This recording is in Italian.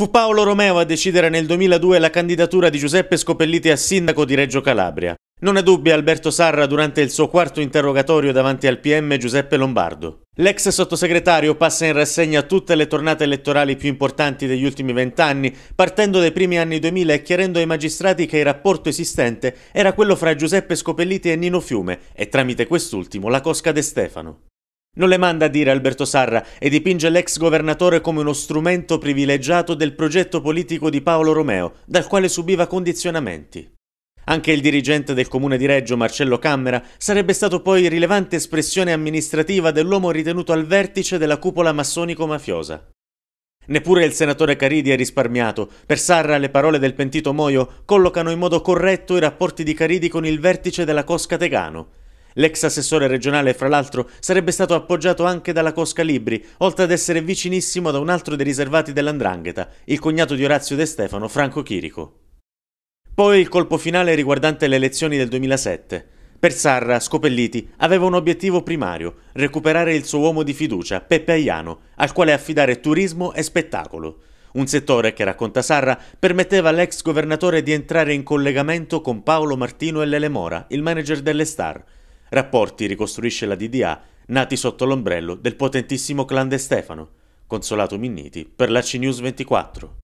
Fu Paolo Romeo a decidere nel 2002 la candidatura di Giuseppe Scopelliti a sindaco di Reggio Calabria. Non ha dubbi Alberto Sarra durante il suo quarto interrogatorio davanti al PM Giuseppe Lombardo. L'ex sottosegretario passa in rassegna tutte le tornate elettorali più importanti degli ultimi vent'anni, partendo dai primi anni 2000 e chiarendo ai magistrati che il rapporto esistente era quello fra Giuseppe Scopelliti e Nino Fiume e tramite quest'ultimo la Cosca De Stefano. Non le manda a dire Alberto Sarra e dipinge l'ex governatore come uno strumento privilegiato del progetto politico di Paolo Romeo, dal quale subiva condizionamenti. Anche il dirigente del comune di Reggio, Marcello Camera, sarebbe stato poi rilevante espressione amministrativa dell'uomo ritenuto al vertice della cupola massonico-mafiosa. Neppure il senatore Caridi è risparmiato. Per Sarra le parole del pentito Moio collocano in modo corretto i rapporti di Caridi con il vertice della Cosca Tegano L'ex assessore regionale, fra l'altro, sarebbe stato appoggiato anche dalla Cosca Libri, oltre ad essere vicinissimo da un altro dei riservati dell'Andrangheta, il cognato di Orazio De Stefano, Franco Chirico. Poi il colpo finale riguardante le elezioni del 2007. Per Sarra, Scopelliti aveva un obiettivo primario, recuperare il suo uomo di fiducia, Peppe Aiano, al quale affidare turismo e spettacolo. Un settore che, racconta Sarra, permetteva all'ex governatore di entrare in collegamento con Paolo Martino e Lele Mora, il manager delle Star, Rapporti ricostruisce la DDA nati sotto l'ombrello del potentissimo clan De Stefano, consolato Minniti per la CNews 24.